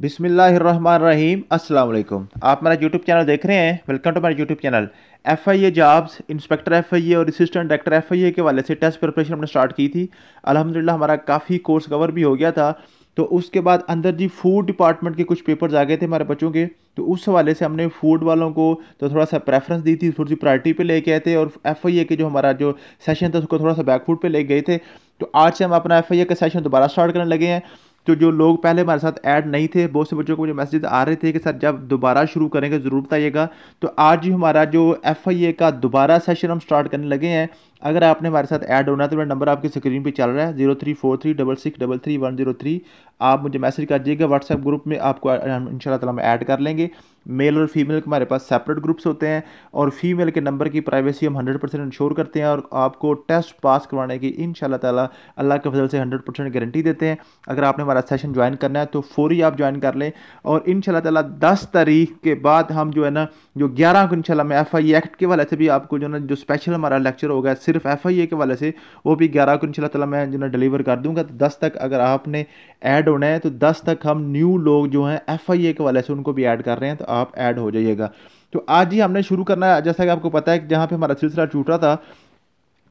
बिसमीम असलम आप मेरा यूट्यूब चैनल देख रहे हैं वेलकम टू तो मेरा YouTube channel F I A jobs inspector F I A और assistant director F I A के वाले से टेस्ट प्रिपरेशन हमने स्टार्ट की थी अलहमदिल्ला हमारा काफ़ी कोर्स कवर भी हो गया था तो उसके बाद अंदर जी फूड डिपार्टमेंट के कुछ पेपर्स आ गए थे हमारे बच्चों के तो उस हवाले से हमने फूड वालों को तो थोड़ा सा प्रेफरेंस दी थी थोड़ी सी प्रायरिटी पे लेके आए थे और एफ आई ए के जो हमारा जो सेशन था उसको थोड़ा सा बैकफूड पे ले गए थे तो आज से हम अपना एफ आई ए का सेशन दोबारा स्टार्ट करने लगे हैं तो जो लोग पहले हमारे साथ ऐड नहीं थे बहुत से बच्चों को मुझे मैसेज आ रहे थे कि सर जब दोबारा शुरू करेंगे ज़रूर बताइएगा तो आज ही हमारा जो एफ आई ए का दोबारा सेशन हम स्टार्ट करने लगे हैं अगर आपने हमारे साथ ऐड होना है तो मेरा नंबर आपकी स्क्रीन पे चल रहा है zero three four three double six double three one zero three आप मुझे मैसेज कर दीजिएगा व्हाट्सएप ग्रुप में आपको शाला तला हम ऐड कर लेंगे मेल और फीमेल के हमारे पास सेपरेट ग्रुप्स होते हैं और फीमेल के नंबर की प्राइवेसी हम हंड्रेड परसेंट इंश्योर करते हैं और आपको टेस्ट पास करवाने की इन ताला अल्लाह के फजल से हंड्रेड परसेंट गारंटी देते हैं अगर आपने हमारा सेशन ज्वाइन करना है तो फोरी आप ज्वाइन कर लें और इन ताला दस तारीख के बाद हम जो है ना जो ग्यारह को इन मैं एफ आई एक्ट के वाले से भी आपको जो है ना जो स्पेशल हमारा लेक्चर होगा सिर्फ एफ आई ए के वाले से वो भी ग्यारह को इनशाला तला मैं जो ना डिलीवर कर दूंगा तो दस तक अगर आपने ऐड होना है तो दस तक हम न्यू लोग जो हैं एफ आई ए के वाले से उनको भी ऐड कर रहे हैं तो आप ऐड हो जाइएगा तो आज ही हमने शुरू करना है जैसा कि आपको पता है कि जहाँ पर हमारा सिलसिला टूट रहा था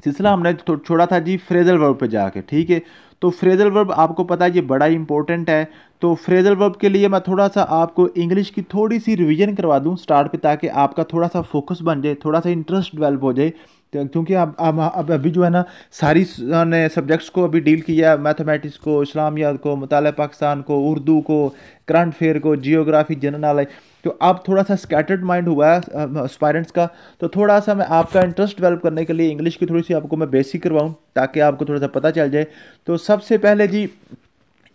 सिलसिला हमने छोड़ा था जी फ्रेजल वर्ब पे जाके ठीक है तो फ्रेजल वर्ब आपको पता है ये बड़ा इंपॉर्टेंट है तो फ्रेजल वर्ब के लिए मैं थोड़ा सा आपको इंग्लिश की थोड़ी सी रिवीजन करवा दूं स्टार्ट पे ताकि आपका थोड़ा सा फोकस बन जाए थोड़ा सा इंटरेस्ट डेवलप हो जाए तो क्योंकि अब अब अब अभी जो है ना सारी ने सब्जेक्ट्स को अभी डील किया मैथमेटिक्स को इस्लामियात को मताल पाकिस्तान को उर्दू को करंट अफेयर को जियोग्राफी जनरल नॉलेज तो अब थोड़ा सा स्कैटर्ड माइंड हुआ है स्पायरेंट्स का तो थोड़ा सा मैं आपका इंटरेस्ट डेवलप करने के लिए इंग्लिश की थोड़ी सी आपको मैं बेसिक करवाऊँ ताकि आपको थोड़ा सा पता चल जाए तो सबसे पहले जी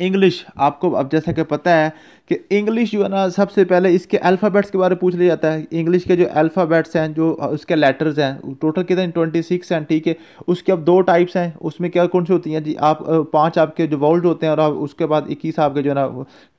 इंग्लिश आपको अब जैसा कि पता है कि इंग्लिश जो है ना सबसे पहले इसके अल्फ़ाबेट्स के बारे में पूछ लिया जाता है इंग्लिश के जो अल्फ़ाबेट्स हैं जो उसके लेटर्स हैं टोटल कितने ट्वेंटी सिक्स हैं ठीक है उसके अब दो टाइप्स हैं उसमें क्या कौन सी होती हैं जी आप पांच आपके जो वर्ल्ड होते हैं और उसके बाद इक्कीस आपके जो है ना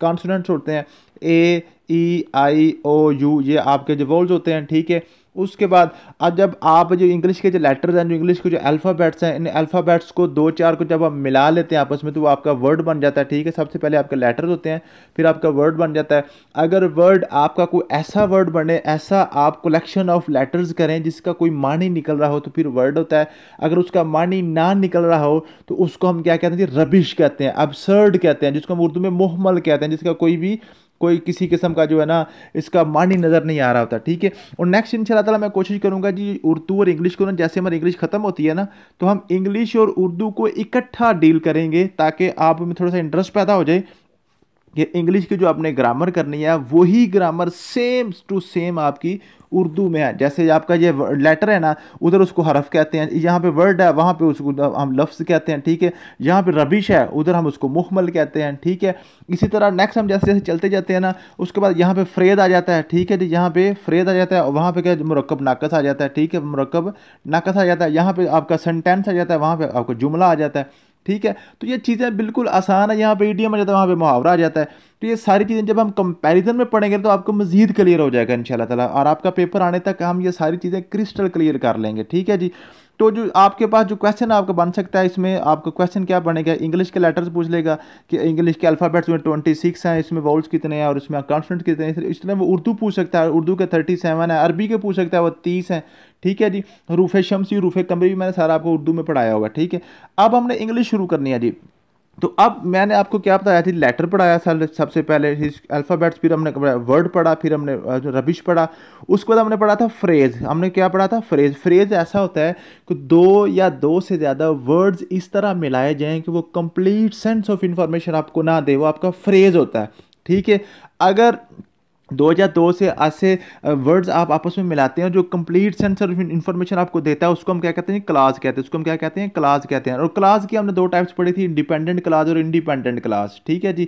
कॉन्सोनेंट्स होते हैं ए ई आई ओ यू ये आपके जो वर्ल्ड होते हैं ठीक है उसके बाद अब जब आप जो इंग्लिश के जो लेटर्स हैं जो इंग्लिश के जो अल्फ़ाबेट्स हैं इन अल्फ़ाबेट्स को दो चार को जब आप मिला लेते हैं आपस में तो वो आपका वर्ड बन जाता है ठीक है सबसे पहले आपके लेटर्स होते हैं फिर आपका वर्ड बन जाता है अगर वर्ड आपका कोई ऐसा वर्ड बने ऐसा आप कलेक्शन ऑफ लेटर्स करें जिसका कोई मानी निकल रहा हो तो फिर वर्ड होता है अगर उसका मानी ना निकल रहा हो तो उसको हम क्या कहते हैं जी रबिश कहते हैं अबसर्ड कहते हैं जिसको हम उर्दू में मोहमल कहते हैं जिसका कोई भी कोई किसी किस्म का जो है ना इसका मान ही नज़र नहीं आ रहा होता ठीक है और नेक्स्ट इंशाल्लाह तला मैं कोशिश करूँगा जी उर्दू और इंग्लिश को ना जैसे हमारी इंग्लिश ख़त्म होती है ना तो हम इंग्लिश और उर्दू को इकट्ठा डील करेंगे ताकि आप में थोड़ा सा इंटरेस्ट पैदा हो जाए ये इंग्लिश की जो आपने ग्रामर करनी है वही ग्रामर सेम टू सेम आपकी उर्दू में है जैसे आपका ये लेटर है ना उधर उसको हरफ कहते हैं यहाँ पे वर्ड है वहाँ पे उसको हम लफ्ज़ कहते हैं ठीक है यहाँ पे रबिश है उधर हम उसको मुखमल कहते हैं ठीक है इसी तरह नेक्स्ट हम जैसे जैसे चलते जाते हैं ना उसके बाद यहाँ पे फ्रेद आ जाता है ठीक है जी यहाँ पे फ्रेद आ जाता है और वहाँ पर क्या मरकब नाकस आ जाता है ठीक है मरकब नाकस आ जाता है यहाँ पर आपका सेंटेंस आ जाता है वहाँ पर आपका जुमला आ जाता है ठीक है तो ये चीज़ें बिल्कुल आसान है यहाँ पे ईडीएम आ जाता है वहाँ पे मुहावरा आ जाता है तो ये सारी चीज़ें जब हम कंपैरिजन में पढ़ेंगे तो आपको मजीद क्लियर हो जाएगा इन ताला और आपका पेपर आने तक हम ये सारी चीज़ें क्रिस्टल क्लियर कर लेंगे ठीक है जी तो जो आपके पास जो क्वेश्चन आपका बन सकता है इसमें आपका क्वेश्चन क्या बनेगा इंग्लिश के लेटर्स पूछ लेगा कि इंग्लिश के अल्फ़ाबेट्स में ट्वेंटी सिक्स हैं इसमें वाउल्स कितने हैं और इसमें कॉन्सेंट कितने हैं इसलिए वो उर्दू पूछ सकता है उर्दू के थर्टी सेवन है अरबी के पूछ सकता है वो तीस हैं ठीक है जी रूफ़े शमसी रूफ़े कमरी भी मैंने सारा आपको उर्दू में पढ़ाया होगा ठीक है अब हमने इंग्लिश शुरू करनी है जी तो अब मैंने आपको क्या बताया थी लेटर पढ़ाया सर सबसे पहले अल्फ़ाबेट्स फिर हमने वर्ड पढ़ा फिर हमने रबिश पढ़ा उसके बाद हमने पढ़ा था फ्रेज़ हमने क्या पढ़ा था फ्रेज़ फ्रेज़ ऐसा होता है कि दो या दो से ज़्यादा वर्ड्स इस तरह मिलाए जाएँ कि वो कंप्लीट सेंस ऑफ इन्फॉर्मेशन आपको ना दे वो आपका फ्रेज़ होता है ठीक है अगर दो दो से ऐसे वर्ड्स आप आपस में मिलाते हैं जो कंप्लीट सेंस ऑफ इन्फॉर्मेशन आपको देता है उसको हम क्या कहते हैं क्लास कहते हैं उसको हम क्या कहते हैं क्लास कहते हैं और क्लास की हमने दो टाइप्स पढ़ी थी इंडिपेंडेंट क्लास और इंडिपेंडेंट क्लास ठीक है जी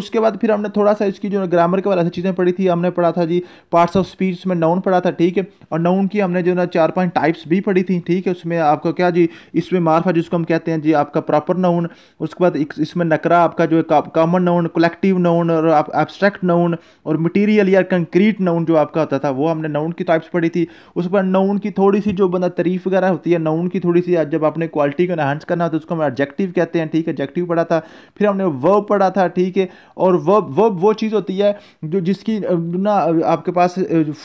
उसके बाद फिर हमने थोड़ा सा इसकी जो ग्रामर के वाले ऐसी चीज़ें पढ़ी थी हमने पढ़ा था जी पार्ट्स ऑफ स्पीच में नाउन पढ़ा था ठीक है और नाउन की हमने जो ना चार पाँच टाइप्स भी पढ़ी थी ठीक है उसमें आपका क्या जी इसमें मार्फा जिसको हम कहते हैं जी आपका प्रॉपर नाउन उसके बाद इसमें नकरा आपका जो है कॉमन नाउन कलेक्टिव नाउन और एब्स्ट्रैक्ट नाउन और मटीरियल मटीरियल या कंक्रीट नाउन जो आपका होता था वो हमने नाउन की टाइप्स पढ़ी थी उस पर नाउन की थोड़ी सी जो बंदा तरीफ वगैरह होती है नाउन की थोड़ी सी जब आपने क्वालिटी को एनहांस करना होता है तो उसको हम एडजेक्टिव कहते हैं ठीक है एडजेक्टिव पढ़ा था फिर हमने वर्ब पढ़ा था ठीक है और वर्ब वर्ब वो चीज़ होती है जो जिसकी ना आपके पास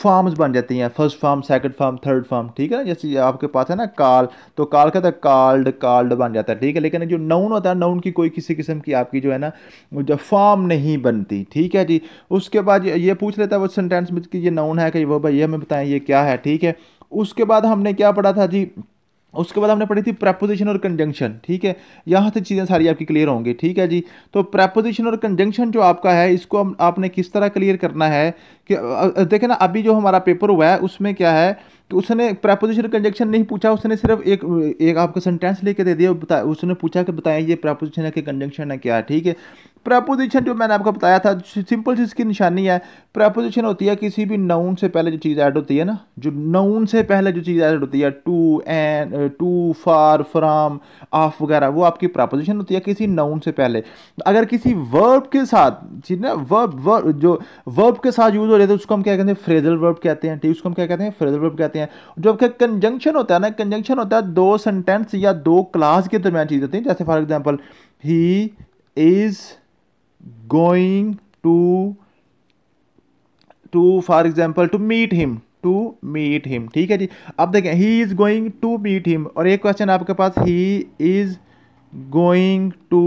फॉर्म्स बन जाती हैं first form second form third form ठीक है ना जैसे आपके पास है ना काल तो काल का था काल्ड काल्ड बन जाता है ठीक है लेकिन जो नाउन होता है नाउन की कोई किसी किस्म की आपकी जो है ना जो फॉर्म नहीं बनती ठीक है जी उसके बाद ये पूछ लेता है वो सेंटेंस में कि ये नाउन है कि वो भाई ये हमें बताएं ये क्या है ठीक है उसके बाद हमने क्या पढ़ा था जी उसके बाद हमने पढ़ी थी प्रेपोजिशन और कंजंक्शन ठीक है यहाँ से चीज़ें सारी आपकी क्लियर होंगी ठीक है जी तो प्रेपोजिशन और कंजंक्शन जो आपका है इसको हम आपने किस तरह क्लियर करना है कि देखें ना अभी जो हमारा पेपर हुआ है उसमें क्या है कि उसने प्रेपोजिशन कंजंक्शन नहीं पूछा उसने सिर्फ एक एक आपका सेंटेंस लेके दे दिया उसने पूछा कि बताएं ये प्रेपोजिशन है कि कंजंक्शन है क्या ठीक है प्रपोजिशन जो मैंने आपको बताया था सिंपल सी इसकी निशानी है प्रपोजिशन होती है किसी भी नाउन से पहले जो चीज़ ऐड होती है ना जो नाउन से पहले जो चीज़ ऐड होती है to in to for from of वगैरह वो आपकी प्रपोजिशन होती है किसी नाउन से पहले अगर किसी वर्ब के साथ ठीक ना वर्ब वर्ब जो वर्ब के साथ यूज़ हो रहे थे तो उसको हम क्या कहते हैं फ्रेजल वर्ब कहते हैं ठीक उसको हम क्या कहते हैं फ्रेजल वर्ब कहते हैं जो आपका कंजंक्शन होता है ना कंजंक्शन होता है दो सेंटेंस या दो क्लास के दरमियान चीज़ होती है जैसे for example he is going to to for example to meet him to meet him ठीक है जी अब देखें he is going to meet him और एक question आपके पास he is going to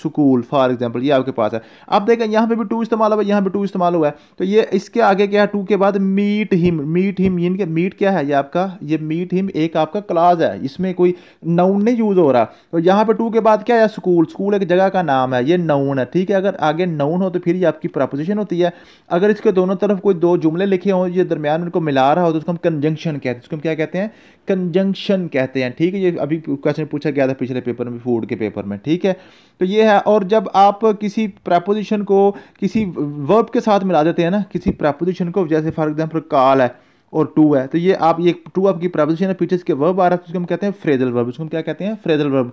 school for example ये आपके पास है आप देखें यहाँ पे भी टू इस्तेमाल हुआ है यहाँ पे टू इस्तेमाल हुआ है तो ये इसके आगे क्या है टू के बाद meet him meet him in के मीट क्या है ये आपका ये मीट हिम एक आपका क्लास है इसमें कोई नाउन नहीं यूज़ हो रहा तो यहाँ पे टू के बाद क्या है स्कूल स्कूल एक जगह का नाम है ये नाउन है ठीक है अगर आगे नाउन हो तो फिर ये आपकी प्रपोजिशन होती है अगर इसके दोनों तरफ कोई दो जुमले लिखे हों ये दरमियान उनको मिला रहा हो तो उसको हम कंजंक्शन कहते हैं उसको हम क्या कहते हैं कंजंक्शन कहते हैं ठीक है ये अभी क्वेश्चन पूछा गया था पिछले पेपर में फूड के के पेपर में ठीक है तो ये है और जब आप किसी प्रपोजिशन को किसी वर्ब के साथ मिला देते हैं ना किसी प्रपोजिशन को जैसे फॉर एग्जाम्पल काल है और टू है तो ये आप ये टू आपकी प्रपोजिशन है पीछे इसके वर्ब आ रहा है उसको हम कहते हैं फ्रेजल वर्ब उसको हम क्या कहते हैं फ्रेजल वर्ब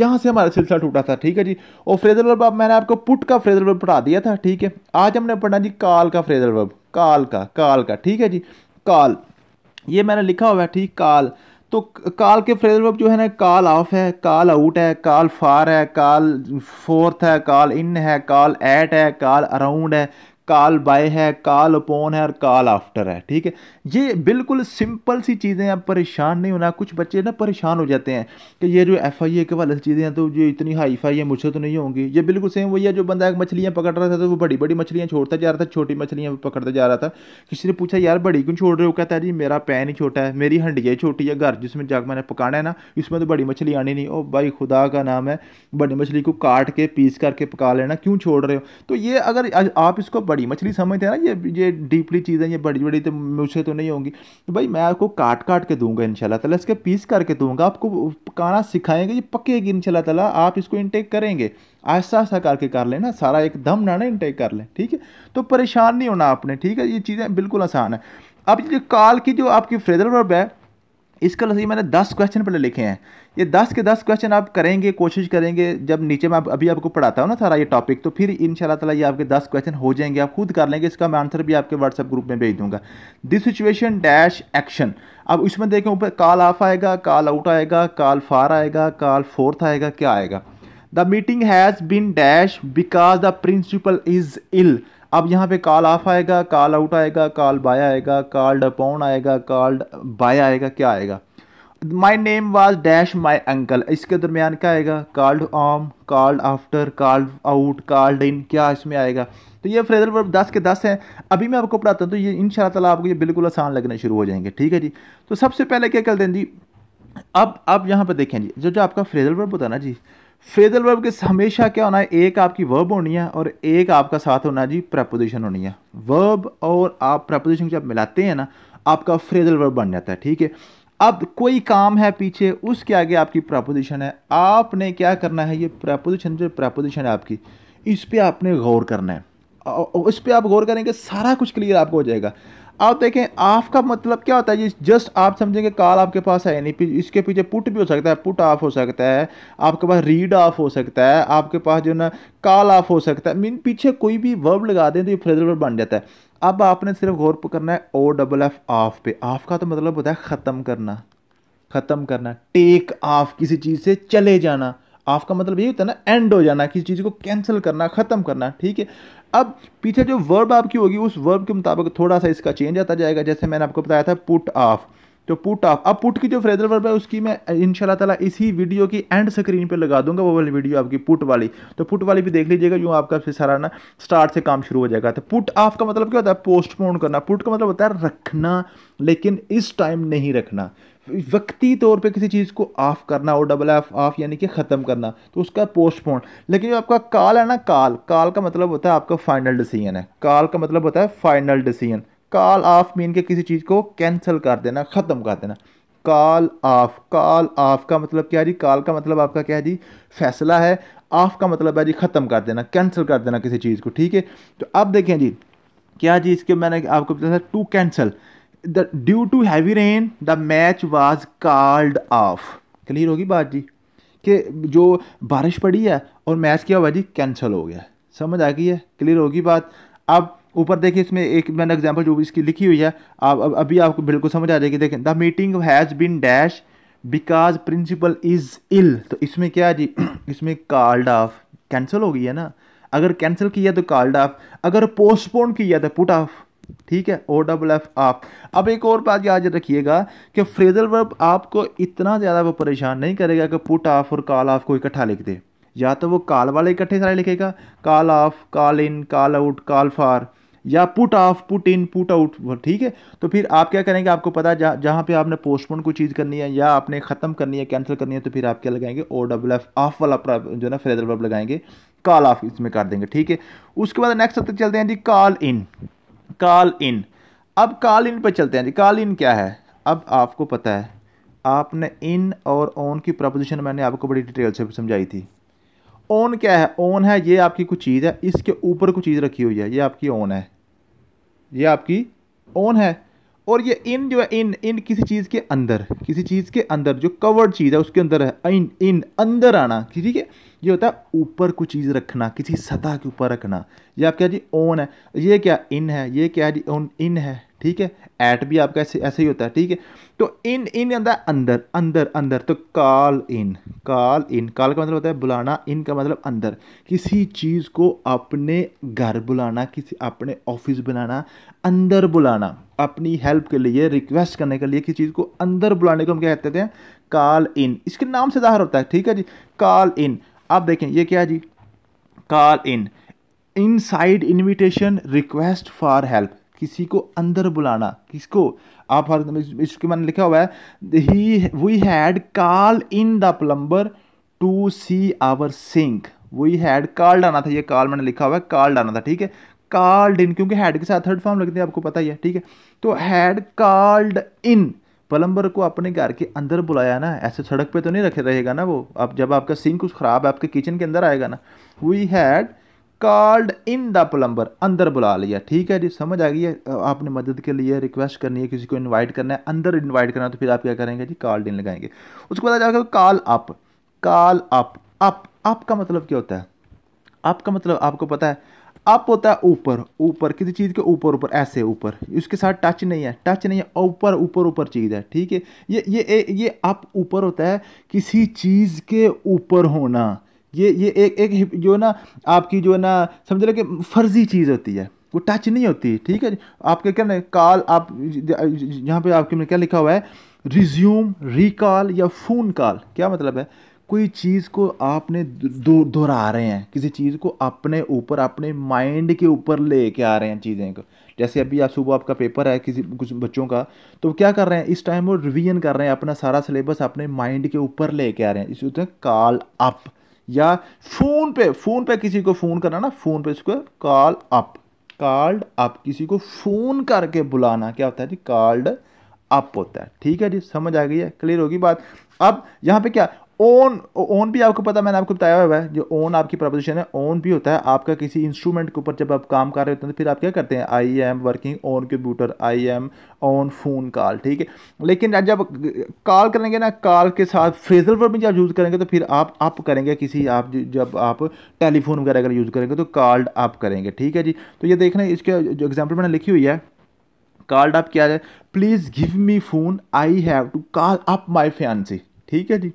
यहाँ से हमारा सिलसिला टूटा था ठीक है जी और फ्रेजल वर्ब आप मैंने आपको पुट का फ्रेजल वर्ब पढ़ा दिया था ठीक है आज हमने पढ़ना जी काल का फ्रेजल वर्ब काल का काल का ठीक है जी काल ये मैंने लिखा हुआ है ठीक काल तो काल के फ्रेज वर्ब जो है ना काल ऑफ है काल आउट है काल फार है काल फोर्थ है काल इन है काल एट है काल अराउंड है काल बाय है काल अपॉन है और काल आफ्टर है ठीक है ये बिल्कुल सिंपल सी चीज़ें हैं परेशान नहीं होना कुछ बच्चे ना परेशान हो जाते हैं कि ये जो एफ आई ए के वाले चीज़ें हैं तो ये इतनी हाई फाई है मुझसे तो नहीं होंगी ये बिल्कुल सेम वही है जो बंदा मछलियाँ पकड़ रहा था तो वो बड़ी बड़ी मछलियाँ छोड़ता जा रहा था छोटी मछलियाँ पकड़ता जा रहा था किसी ने पूछा यार बड़ी क्यों छोड़ रहे हो कहता है जी मेरा पैन ही छोटा है मेरी हंडिया छोटी है घर जिसमें जाकर मैंने पकाना है ना इसमें तो बड़ी मछली आनी नहीं ओ भाई खुदा का नाम है बड़ी मछली को काट के पीस करके पका लेना क्यों छोड़ रहे हो तो ये अगर आप इसको बड़ी मछली समझते हैं ना ये ये डीपली चीज़ें ये बड़ी बड़ी तो मुझसे तो नहीं होंगी तो भाई मैं आपको काट काट के दूंगा इनशाला तला इसके पीस करके दूंगा आपको पकाना सिखाएंगे ये पकेगी इन शाला तला आप इसको इनटेक करेंगे आहिस्ता आहिस्ता करके कर लेना सारा दम ना ना इनटेक कर लें ठीक है तो परेशान नहीं होना आपने ठीक है ये चीज़ें बिल्कुल आसान है अब जो काल की जो आपकी फ्रेजल वर्ब है इसके लिए मैंने दस क्वेश्चन पहले लिखे हैं ये दस के दस क्वेश्चन आप करेंगे कोशिश करेंगे जब नीचे मैं अभी आपको पढ़ाता हूँ ना सारा ये टॉपिक तो फिर इन ताला ये आपके दस क्वेश्चन हो जाएंगे आप खुद कर लेंगे इसका मैं आंसर भी आपके व्हाट्सएप ग्रुप में भेज दूंगा दिस सिचुएशन डैश एक्शन अब इसमें देखें ऊपर कॉल ऑफ आएगा कॉल आउट आएगा कॉल फार आएगा कॉल फोर्थ आएगा क्या आएगा the meeting has been dash because the principal is ill अब यहाँ पे कॉल ऑफ आएगा कॉल आउट आएगा कॉल बाय आएगा कॉल्ड अपॉन आएगा कॉल्ड बाय आएगा क्या आएगा my name was dash my uncle इसके दरमियान क्या आएगा called on called after called out called in क्या इसमें आएगा तो ये फ्रेजल वर्ब दस के दस हैं अभी मैं आपको पढ़ाता हूँ तो ये इन शाला आपको ये बिल्कुल आसान लगने शुरू हो जाएंगे ठीक है जी तो सबसे पहले क्या कर दें जी अब अब यहाँ पर देखें जी जो जो आपका फ्रेजल वर्ब होता है ना जी फ्रेजल वर्ब के हमेशा क्या होना है एक आपकी वर्ब होनी है और एक आपका साथ होना जी प्रपोजिशन होनी है वर्ब और आप प्रपोजिशन जब मिलाते हैं ना आपका फ्रेजल वर्ब बन जाता है ठीक है अब कोई काम है पीछे उसके आगे आपकी प्रपोजिशन है आपने क्या करना है ये प्रपोजिशन जो प्रपोजिशन है आपकी इस पर आपने गौर करना है इस पर आप गौर करेंगे सारा कुछ क्लियर आपको हो जाएगा आप देखें आफ का मतलब क्या होता है जस्ट आप समझेंगे कॉल आपके पास है नहीं इसके पीछे पुट भी हो सकता है पुट ऑफ हो सकता है आपके पास रीड ऑफ हो सकता है आपके पास जो ना कॉल ऑफ हो सकता है मीन पीछे कोई भी वर्ब लगा दें तो ये फ्रेजल वर्ब बन जाता है अब आपने सिर्फ गौर करना है ओ डबल एफ ऑफ पे ऑफ का तो मतलब होता है ख़त्म करना ख़त्म करना टेक ऑफ किसी चीज़ से चले जाना ऑफ का मतलब यही होता है ना एंड हो जाना किसी चीज़ को कैंसिल करना ख़त्म करना ठीक है अब पीछे जो वर्ब आपकी होगी उस वर्ब के मुताबिक थोड़ा सा इसका चेंज आता जाएगा जैसे मैंने आपको बताया था पुट ऑफ तो पुट ऑफ अब पुट की जो फ्रेजल वर्ब है उसकी मैं इंशाल्लाह ताला इसी वीडियो की एंड स्क्रीन पे लगा दूंगा वो वाली वीडियो आपकी पुट वाली तो पुट वाली भी देख लीजिएगा यूँ आपका फिर सारा ना स्टार्ट से काम शुरू हो जाएगा तो पुट ऑफ का मतलब क्या होता है पोस्टपोन करना पुट का मतलब होता है रखना लेकिन इस टाइम नहीं रखना वक्ती तौर पे किसी चीज़ को ऑफ करना और डबल एफ ऑफ यानी कि ख़त्म करना तो उसका पोस्टपोन लेकिन जो आपका काल है ना काल काल का मतलब होता है आपका फाइनल डिसीजन है काल का मतलब होता है final decision call off mean के किसी चीज़ को कैंसिल कर देना ख़त्म कर देना काल ऑफ काल ऑफ का मतलब क्या है जी काल का मतलब आपका क्या है जी फैसला है ऑफ का मतलब है जी ख़त्म कर देना कैंसिल कर देना किसी चीज़ को ठीक है तो अब देखें जी क्या जी इसके मैंने आपको बताया था to cancel the due to heavy rain the match was called off clear होगी बात जी कि जो बारिश पड़ी है और मैच क्या हुआ जी कैंसिल हो गया समझ आ गई है क्लियर होगी बात अब ऊपर देखिए इसमें एक मैंने एग्जांपल जो इसकी लिखी हुई है आप अब अभी आपको बिल्कुल समझ आ जाएगी देखें the meeting has been dash because principal is ill तो इसमें क्या है जी इसमें कॉल्ड ऑफ कैंसिल हो गई है ना अगर कैंसिल किया तो कॉल्ड ऑफ अगर पोस्टपोन किया तो पुट ऑफ ठीक है ओ डबल एफ आप अब एक और बात याद रखिएगा कि फ्रेजल वर्ब आपको इतना ज़्यादा वो परेशान नहीं करेगा कि पुट ऑफ और काल ऑफ को इकट्ठा लिख दे या तो वो काल वाले इकट्ठे सारे लिखेगा काल ऑफ काल इन काल आउट काल फार या put off put in put out ठीक है तो फिर आप क्या करेंगे आपको पता है जहाँ जहाँ पे आपने पोस्टपोन कोई चीज़ करनी है या आपने ख़त्म करनी है कैंसिल करनी है तो फिर आप क्या लगाएंगे ओ डबल एफ ऑफ वाला जो ना फ्रेजल वर्ब लगाएंगे काल ऑफ इसमें कर देंगे ठीक है उसके बाद नेक्स्ट सबसे चलते हैं जी काल इन कॉल इन अब कॉल इन पर चलते हैं जी कॉल इन क्या है अब आपको पता है आपने इन और ऑन की प्रपोजिशन मैंने आपको बड़ी डिटेल से समझाई थी ऑन क्या है ऑन है ये आपकी कुछ चीज़ है इसके ऊपर कुछ चीज़ रखी हुई है ये आपकी ऑन है ये आपकी ऑन है और ये इन जो है इन इन किसी चीज़ के अंदर किसी चीज़ के अंदर जो कवर्ड चीज़ है उसके अंदर है इन इन अंदर आना ठीक है ये होता है ऊपर कुछ चीज़ रखना किसी सतह के ऊपर रखना ये क्या जी ओन है ये क्या इन है ये क्या जी ओन इन है ठीक है ऐट भी आपका ऐसे ऐसे ही होता है ठीक है तो इन इन अंदर अंदर अंदर अंदर तो काल इन काल इन काल का मतलब होता है बुलाना इन का मतलब अंदर किसी चीज़ को अपने घर बुलाना किसी अपने ऑफिस बुलाना अंदर बुलाना अपनी हेल्प के लिए रिक्वेस्ट करने के लिए किसी चीज़ को अंदर बुलाने को हम क्या कहते हैं कॉल इन इसके नाम से जाहिर होता है ठीक है जी कॉल इन आप देखें ये क्या है जी call in inside invitation request for help किसी को अंदर बुलाना किसको आप हर इसके मैंने लिखा हुआ है he we had call in the plumber to see our sink वही हैड कॉल डाना था ये कॉल मैंने लिखा हुआ है कॉल डाना था ठीक है कार्ल्ड इन क्योंकि हैड के साथ थर्ड फॉर्म लगते हैं आपको पता ही है ठीक है तो हैड कार्ड इन प्लम्बर को अपने घर के अंदर बुलाया ना ऐसे सड़क पे तो नहीं रखे रहेगा ना वो अब जब आपका सिंक कुछ ख़राब है आपके किचन के अंदर आएगा ना we had called in the plumber अंदर बुला लिया ठीक है जी समझ आ गई है आपने मदद के लिए रिक्वेस्ट करनी है किसी को इनवाइट करना है अंदर इनवाइट करना है तो फिर आप क्या करेंगे जी कॉल्ड इन लगाएंगे उसके बाद जाकर call up call up up up का मतलब क्या होता है अप का मतलब आपको पता है अप होता है ऊपर ऊपर किसी चीज़ के ऊपर ऊपर ऐसे ऊपर उसके साथ टच नहीं है टच नहीं है ऊपर ऊपर ऊपर चीज़ है ठीक है ये ये ये अप ऊपर होता है किसी चीज़ के ऊपर होना ये ये एक एक जो ना आपकी जो ना समझ लो कि फर्जी चीज़ होती है वो टच नहीं होती ठीक है आपके क्या ना कॉल आप यहाँ पे आपके में क्या लिखा हुआ है रिज्यूम रिकॉल या फ़ोन कॉल क्या मतलब है कोई चीज़ को आपने दो दोहरा रहे हैं किसी चीज़ को अपने ऊपर अपने माइंड के ऊपर ले के आ रहे हैं चीज़ें को जैसे अभी आप सुबह आपका पेपर है किसी कुछ बच्चों का तो क्या कर रहे हैं इस टाइम वो रिवीजन कर रहे हैं अपना सारा सिलेबस अपने माइंड के ऊपर ले के आ रहे हैं इसी कॉल अप या फ़ोन पे फ़ोन पे किसी को फ़ोन करना ना फ़ोन पे इसको कॉल अप कॉल्ड अप किसी को फ़ोन करके बुलाना क्या होता है जी कॉल्ड अप होता है ठीक है जी समझ आ गई है क्लियर होगी बात अब यहाँ पे क्या ओन ओन भी आपको पता मैंने आपको बताया हुआ है जो ओन आपकी प्रपोजिशन है ओन भी होता है आपका किसी इंस्ट्रूमेंट के ऊपर जब आप काम कर रहे होते हैं तो फिर आप क्या करते हैं I am working on computer I am on phone call ठीक है लेकिन जब कॉल करेंगे ना कॉल के साथ फ्रेजल वर्ब भी जब यूज़ करेंगे तो फिर आप अप करेंगे किसी आप जब आप टेलीफोन वगैरह अगर यूज़ करेंगे तो कॉल्ड अप करेंगे ठीक है जी तो ये देखना इसके जो एग्जाम्पल मैंने लिखी हुई है कॉल्ड अप क्या है please give me phone I have to call up my fancy ठीक है जी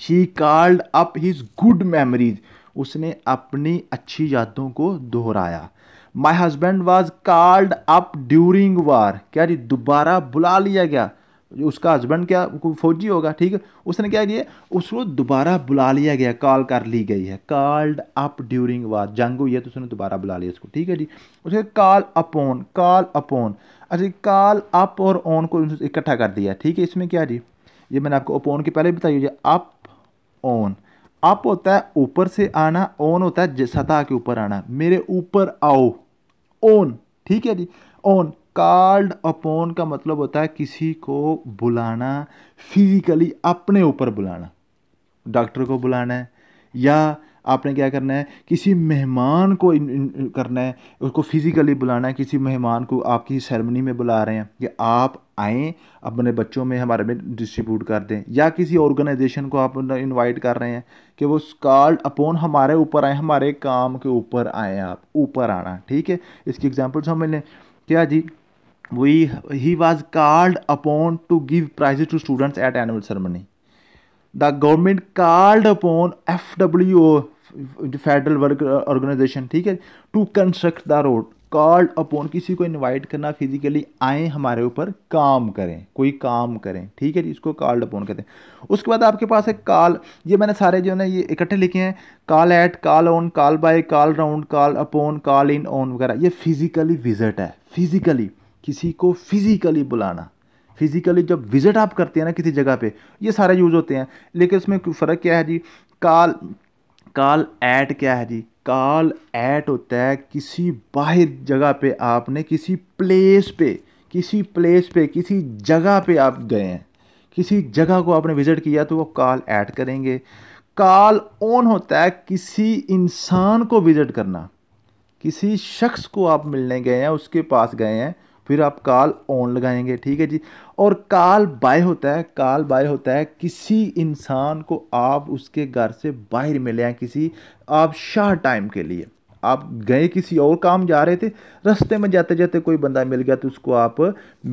she called up his good memories उसने अपनी अच्छी यादों को दोहराया my husband was called up during war क्या जी दोबारा बुला लिया गया उसका हस्बैंड क्या फौजी होगा ठीक है उसने क्या किया उसको दोबारा बुला लिया गया कॉल कर ली गई है कॉल्ड अप ड्यूरिंग वार जंग हुई है तो उसने दोबारा बुला लिया उसको ठीक है जी उसके कॉल अपॉन कॉल अपॉन अच्छा कॉल अप और ऑन को इकट्ठा कर दिया ठीक है इसमें क्या जी ये मैंने आपको अपॉन के पहले बताई अप ऑन अप होता है ऊपर से आना ऑन होता है सतह के ऊपर आना मेरे ऊपर आओ ऑन ठीक है जी ऑन कार्ड अपॉन का मतलब होता है किसी को बुलाना फिजिकली अपने ऊपर बुलाना डॉक्टर को बुलाना है या आपने क्या करना है किसी मेहमान को इन, इन, करना है उसको फिज़िकली बुलाना है किसी मेहमान को आपकी सेरेमनी में बुला रहे हैं कि आप आएँ अपने बच्चों में हमारे में डिस्ट्रीब्यूट कर दें या किसी ऑर्गेनाइजेशन को आप इनवाइट कर रहे हैं कि वो कार्ड अपॉन हमारे ऊपर आए हमारे काम के ऊपर आए आप ऊपर आना ठीक है इसकी एग्जाम्पल समझ लें क्या जी we he was called upon to give prizes to students at annual ceremony the government called upon F W O federal work organisation ठीक है to construct the road called upon किसी को इनवाइट करना physically आए हमारे ऊपर काम करें कोई काम करें ठीक है जी इसको कॉल्ड अपॉन कहते हैं उसके बाद आपके पास है कॉल ये मैंने सारे जो है ये इकट्ठे लिखे हैं call at call on call by call round call upon call in on वगैरह ये फिजिकली विजिट है फिजिकली किसी को फिजिकली बुलाना फिजिकली जब विजिट आप करते हैं ना किसी जगह पे ये सारे यूज़ होते हैं लेकिन उसमें फ़र्क क्या है जी काल काल ऐट क्या है जी काल ऐट होता है किसी बाहर जगह पे आपने किसी प्लेस पे किसी प्लेस पे किसी जगह पे आप गए हैं किसी जगह को आपने विज़िट किया तो वो काल ऐड करेंगे काल ऑन होता है किसी इंसान को विज़िट करना किसी शख्स को आप मिलने गए हैं उसके पास गए हैं फिर आप काल ऑन लगाएंगे ठीक है जी और काल बाय होता है काल बाय होता है किसी इंसान को आप उसके घर से बाहर में ले आए किसी आप शाह टाइम के लिए आप गए किसी और काम जा रहे थे रास्ते में जाते जाते कोई बंदा मिल गया तो उसको आप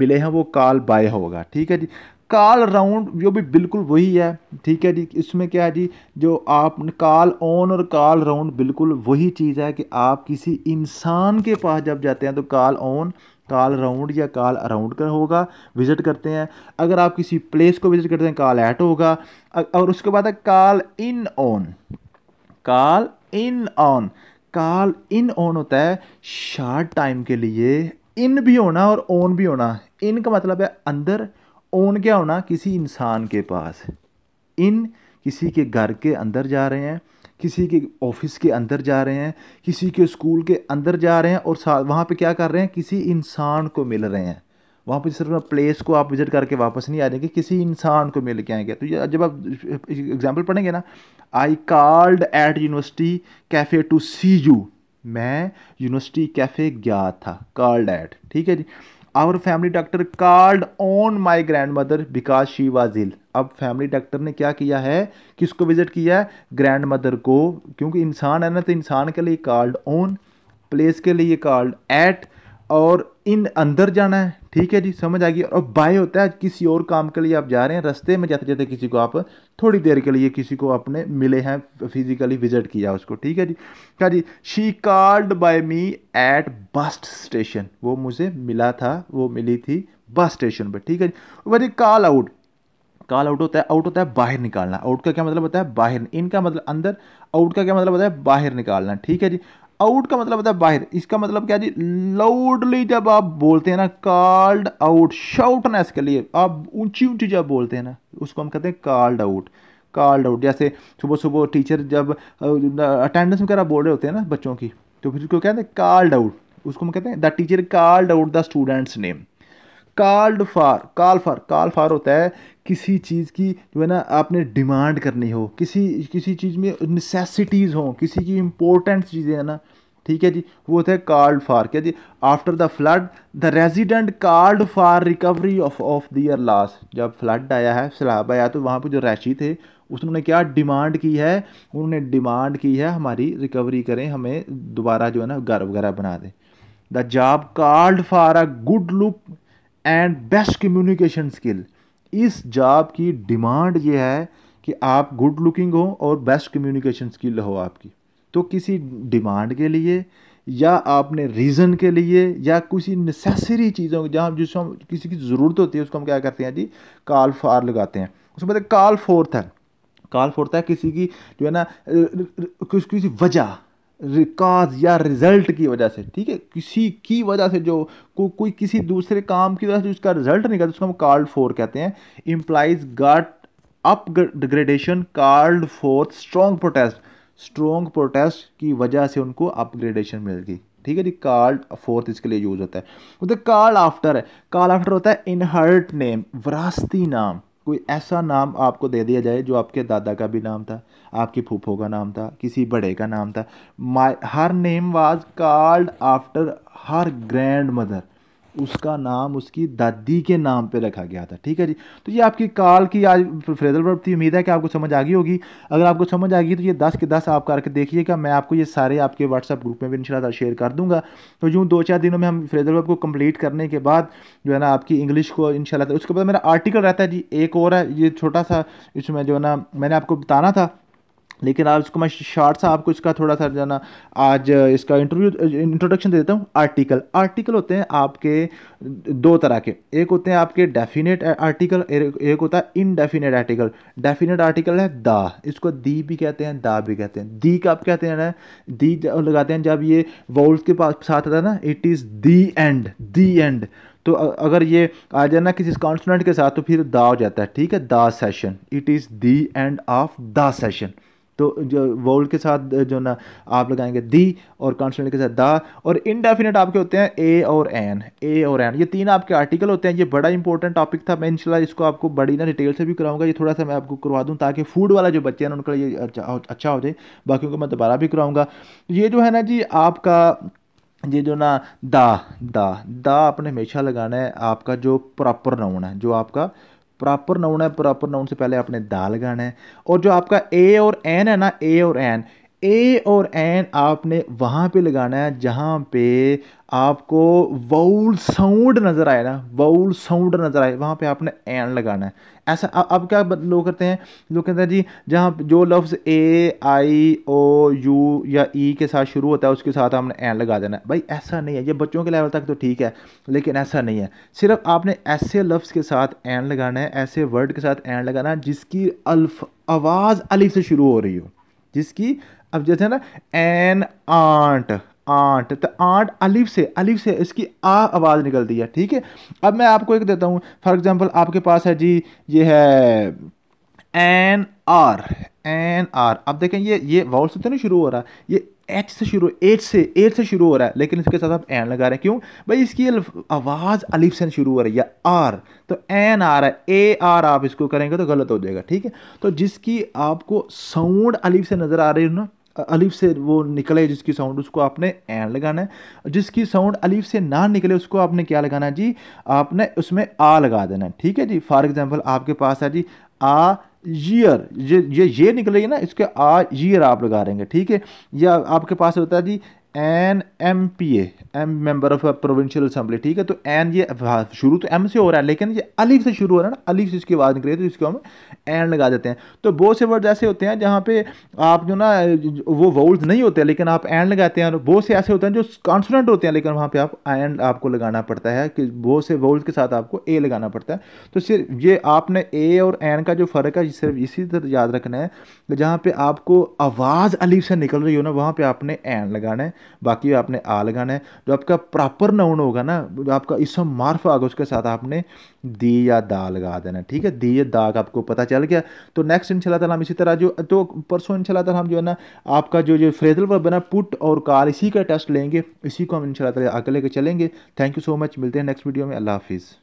मिले हैं वो काल बाय होगा ठीक है जी कॉल राउंड जो भी बिल्कुल वही है ठीक है जी इसमें क्या है जी जो आप कॉल ऑन और कॉल राउंड बिल्कुल वही चीज़ है कि आप किसी इंसान के पास जब जाते हैं तो कॉल ऑन कॉल राउंड या कॉल अराउंड का होगा विज़िट करते हैं अगर आप किसी प्लेस को विज़िट करते हैं कॉल ऐट होगा और उसके बाद है call in on call in on call in on होता है शार्ट टाइम के लिए इन भी होना और ऑन भी होना इन का मतलब है अंदर ओन क्या होना किसी इंसान के पास इन किसी के घर के अंदर जा रहे हैं किसी के ऑफिस के अंदर जा रहे हैं किसी के स्कूल के अंदर जा रहे हैं और साथ वहाँ पर क्या कर रहे हैं किसी इंसान को मिल रहे हैं वहाँ पर सिर्फ प्लेस को आप विज़िट करके वापस नहीं आ जाएंगे किसी इंसान को मिल के आएंगे तो ये जब आप एग्जाम्पल पढ़ेंगे ना I called at university cafe to see you मैं यूनिवर्सिटी कैफ़े गया था कार्ड एट ठीक है जी our family doctor called on my grandmother because she was ill अब फैमिली डॉक्टर ने क्या किया है किसको विजिट किया है ग्रैंड मदर को क्योंकि इंसान है ना तो इंसान के लिए कार्ड ऑन प्लेस के लिए कार्ड एट और इन अंदर जाना है ठीक है जी समझ आ गई और बाय होता है किसी और काम के लिए आप जा रहे हैं रास्ते में जाते जाते किसी को आप थोड़ी देर के लिए किसी को अपने मिले हैं फिजिकली विजिट किया उसको ठीक है जी क्या जी she called by me at bus station वो मुझे मिला था वो मिली थी बस स्टेशन पर ठीक है जी वह कॉल आउट कॉल आउट होता है आउट होता है बाहर निकालना आउट का क्या मतलब होता है बाहर इनका मतलब अंदर आउट का क्या मतलब होता है बाहर निकालना ठीक है जी आउट का मतलब होता है बाहर इसका मतलब क्या जी लाउडली जब आप बोलते हैं ना कॉल्ड आउट शाउटनेस के लिए आप ऊंची ऊंची जब बोलते हैं ना उसको हम कहते हैं कॉल्ड आउट कॉल्ड आउट जैसे सुबह सुबह टीचर जब अटेंडेंस वगैरह बोल रहे होते हैं ना बच्चों की तो फिर उसको कहते हैं कॉल्ड आउट उसको हम कहते हैं the teacher called out the students name called for call for call for होता है किसी चीज़ की जो है ना आपने डिमांड करनी हो किसी किसी चीज़ में नेसेसिटीज़ हो किसी की इम्पोर्टेंट चीज़ें है ना ठीक है जी वो होता है कार्ड फार क्या जी after the flood the resident called for recovery of of their loss जब फ्लड आया है सैलाब आया तो वहाँ पर जो रैशी थे उसने क्या डिमांड की है उन्होंने डिमांड की है हमारी रिकवरी करें हमें दोबारा जो है ना घर वगैरह बना दें the job called for a good look and best communication skill इस जॉब की डिमांड ये है कि आप गुड लुकिंग हो और बेस्ट कम्युनिकेशन स्किल हो आपकी तो किसी डिमांड के लिए या आपने रीज़न के लिए या किसी नेसेसरी चीज़ों जहाँ जिसको हम किसी की ज़रूरत होती है उसको हम क्या करते हैं जी कॉल फार लगाते हैं उसमें मतलब कॉल फोर्थ है कॉल फोर्थ है किसी की जो है ना किसी वजह काज या रिजल्ट की वजह से ठीक है किसी की वजह से जो को, कोई किसी दूसरे काम की वजह से उसका रिजल्ट निकलता उसको हम कार्ड फोर कहते हैं employees got upgradation called for strong protest strong protest की वजह से उनको अपग्रेडेशन मिलेगी ठीक है जी कार्ड फोर्थ इसके लिए यूज होता है कार्ड तो आफ्टर है कार्ड आफ्टर होता है इनहर्ट नेम वरास्ती नाम कोई ऐसा नाम आपको दे दिया जाए जो आपके दादा का भी नाम था आपकी फूफो का नाम था किसी बड़े का नाम था my her name was called after her grandmother उसका नाम उसकी दादी के नाम पे रखा गया था ठीक है जी तो ये आपकी काल की आज फ्रेजल वर्ब थी उम्मीद है कि आपको समझ आ गई होगी अगर आपको समझ आ गई तो ये दस के दस आप करके देखिएगा मैं आपको ये सारे आपके व्हाट्सअप ग्रुप में भी इंशाल्लाह शेयर कर दूंगा तो यूँ दो चार दिनों में हम फ्रेजल वर्ब को कम्प्लीट करने के बाद जो है ना आपकी इंग्लिश को इनशाला उसके बाद मेरा आर्टिकल रहता है जी एक और है ये छोटा सा इसमें जो है ना मैंने आपको बताना था लेकिन आज इसको मैं शार्ट सा आपको इसका थोड़ा सा जाना आज इसका इंटरव्यू इंट्रोडक्शन दे देता हूँ आर्टिकल आर्टिकल होते हैं आपके दो तरह के एक होते हैं आपके डेफिनेट आर्टिकल एक होता है इनडेफिनेट आर्टिकल डेफिनेट आर्टिकल है दा इसको दी भी कहते हैं दा भी कहते हैं दी का आप कहते हैं ना दी लगाते हैं जब ये वोल्स के पास साथ आता है ना it is the end the end तो अगर ये आ जाए ना किसी कॉन्सोनेंट के साथ तो फिर दा हो जाता है ठीक है the session it is the end of the session तो जो वोल्ड के साथ जो ना आप लगाएंगे दी और कॉन्सोनेंट के साथ दा और इनडेफिनेट आपके होते हैं ए और एन ए और एन ये तीन आपके आर्टिकल होते हैं ये बड़ा इंपॉर्टेंट टॉपिक था मैं इनशाला इसको आपको बड़ी ना डिटेल से भी कराऊंगा ये थोड़ा सा मैं आपको करवा दूँ ताकि फूड वाला जो बच्चे हैं उनका ये अच्छा हो अच्छा जाए बाकी को मैं दोबारा भी कराऊँगा ये जो है ना जी आपका ये जो ना दा दा दा आपने हमेशा लगाना है आपका जो प्रॉपर नाउन है जो आपका प्रॉपर नाउन है प्रॉपर नाउन से पहले आपने दाल गाना है और जो आपका ए और एन है ना ए और एन ए और एन आपने वहाँ पे लगाना है जहाँ पे आपको वाउल साउंड नज़र आए ना वाउल साउंड नज़र आए वहाँ पे आपने एन लगाना है ऐसा अब क्या लोग करते हैं लोग कहते हैं जी जहाँ जो लफ्ज़ ए आई ओ यू या ई के साथ शुरू होता है उसके साथ आपने एन लगा देना है भाई ऐसा नहीं है ये बच्चों के लेवल तक तो ठीक है लेकिन ऐसा नहीं है सिर्फ आपने ऐसे लफ्ज़ के साथ एन लगाना है ऐसे वर्ड के साथ एन लगाना है जिसकी अल्फ आवाज़ अलिफ से शुरू हो रही हो जिसकी अब जैसे ना एन आंट आंट तो आंट अलिफ से अलिफ से इसकी आ आवाज़ निकलती है ठीक है अब मैं आपको एक देता हूँ फॉर एग्जांपल आपके पास है जी ये है एन आर एन आर अब देखें ये ये वाउल से तो नहीं शुरू हो रहा ये एच से शुरू एच से एच से शुरू हो रहा है लेकिन इसके साथ आप एन लगा रहे हैं क्यों भाई इसकी आवाज़ अलिफ से शुरू हो रही है आर तो एन आर है ए आर आप इसको करेंगे तो गलत हो जाएगा ठीक है तो जिसकी आपको साउंड अलिफ से नज़र आ रही हो ना अलीफ से वो निकले जिसकी साउंड उसको आपने एन लगाना है जिसकी साउंड अलीफ से ना निकले उसको आपने क्या लगाना है जी आपने उसमें आ लगा देना है ठीक है जी फॉर एग्जांपल आपके पास है जी आ जियर ये ये ये निकलेगी ना इसके आ यर आप लगा देंगे ठीक है या आपके पास होता है जी an M P M member of provincial assembly ठीक है तो एन ये शुरू तो एम से हो रहा है लेकिन ये अलीफ से शुरू हो रहा है ना अलीफ से इसकी आवाज़ निकली तो इसको हम एन लगा देते हैं तो बहुत से वर्ड ऐसे होते हैं जहाँ पे आप जो ना वो वाउल्स नहीं होते लेकिन आप एन लगाते हैं बहुत से ऐसे होते हैं जो कॉन्सोनेंट होते हैं लेकिन वहाँ पर आप एन आपको लगाना पड़ता है कि बहुत से वाउल्स के साथ आपको ए लगाना पड़ता है तो सिर्फ ये आपने ए और एन का जो फ़र्क है सिर्फ इसी तरह याद रखना है जहाँ पर आपको आवाज़ अलीफ से निकल रही हो ना वहाँ पर आपने एन लगाना है बाकी आपने आ लगाना है जो आपका प्रॉपर नाउन होगा ना जो आपका इसम मार्फ आगे उसके साथ आपने दी या दा लगा देना ठीक है दी या दाग आपको पता चल गया तो नेक्स्ट इन शाला हम इसी तरह जो तो परसों इन शाला हम जो है ना आपका जो जो फ्रेजल वर्ब है ना पुट और कार इसी का टेस्ट लेंगे इसी को हम इन शाला आगे लेकर चलेंगे थैंक यू सो मच मिलते हैं नेक्स्ट वीडियो में अल्लाह हाफिज़